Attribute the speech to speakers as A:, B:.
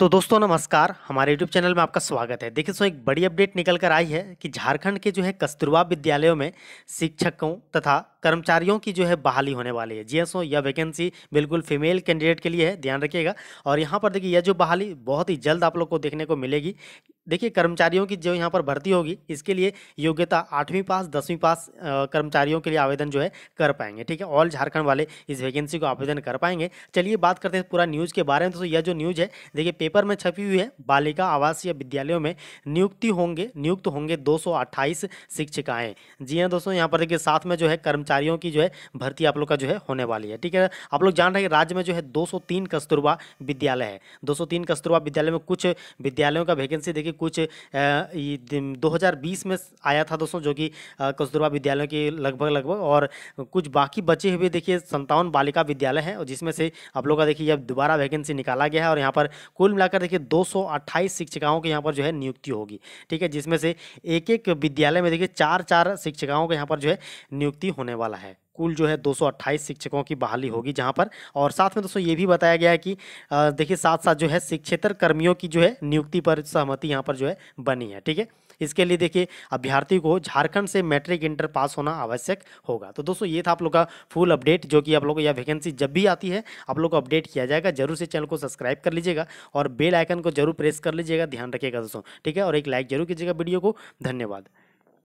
A: तो दोस्तों नमस्कार हमारे YouTube चैनल में आपका स्वागत है देखिए सो एक बड़ी अपडेट निकल कर आई है कि झारखंड के जो है कस्तूरबा विद्यालयों में शिक्षकों तथा कर्मचारियों की जो है बहाली होने वाली है जीएसओ हाँ, यह वैकेंसी बिल्कुल फीमेल कैंडिडेट के लिए है ध्यान रखिएगा और यहाँ पर देखिए यह जो बहाली बहुत ही जल्द आप लोग को देखने को मिलेगी देखिए कर्मचारियों की जो यहाँ पर भर्ती होगी इसके लिए योग्यता आठवीं पास दसवीं पास कर्मचारियों के लिए आवेदन जो है कर पाएंगे ठीक है ऑल झारखंड वाले इस वैकेंसी को आवेदन कर पाएंगे चलिए बात करते हैं पूरा न्यूज़ के बारे में दोस्तों यह जो न्यूज़ है देखिए पेपर में छपी हुई है बालिका आवासीय विद्यालयों में नियुक्ति होंगे नियुक्त होंगे दो शिक्षिकाएँ जी हाँ दोस्तों यहाँ पर देखिए साथ में जो है कर्मचारी कार्यों की जो है भर्ती आप लोग का जो है होने वाली है ठीक है आप लोग जान रहे हैं राज्य में जो है 203 कस्तूरबा विद्यालय है 203 कस्तूरबा विद्यालय में कुछ विद्यालयों का वैकेंसी देखिए कुछ दो में आया था दोस्तों जो कि कस्तूरबा विद्यालयों की लगभग लगभग और कुछ बाकी बचे हुए देखिए संतावन बालिका विद्यालय हैं और जिसमें से आप लोग का देखिए अब दोबारा वैकेंसी निकाला गया है और यहाँ पर कुल मिलाकर देखिए दो शिक्षिकाओं के यहाँ पर जो है नियुक्ति होगी ठीक है जिसमें से एक एक विद्यालय में देखिए चार चार शिक्षिकाओं के यहाँ पर जो है नियुक्ति होने वाला है कुल जो है 228 शिक्षकों की बहाली होगी जहां पर और साथ में दोस्तों ये भी बताया गया है कि देखिए साथ साथ जो है शिक्षेतर कर्मियों की जो है नियुक्ति पर सहमति यहाँ पर जो है बनी है ठीक है इसके लिए देखिए अभ्यर्थी को झारखंड से मैट्रिक इंटर पास होना आवश्यक होगा तो दोस्तों ये था आप लोग का फुल अपडेट जो कि आप लोग को यह वैकेंसी जब भी आती है आप लोग को अपडेट किया जाएगा जरूर से चैनल को सब्सक्राइब कर लीजिएगा और बेल आइकन को जरूर प्रेस कर लीजिएगा ध्यान रखिएगा दोस्तों ठीक है और एक लाइक जरूर कीजिएगा वीडियो को धन्यवाद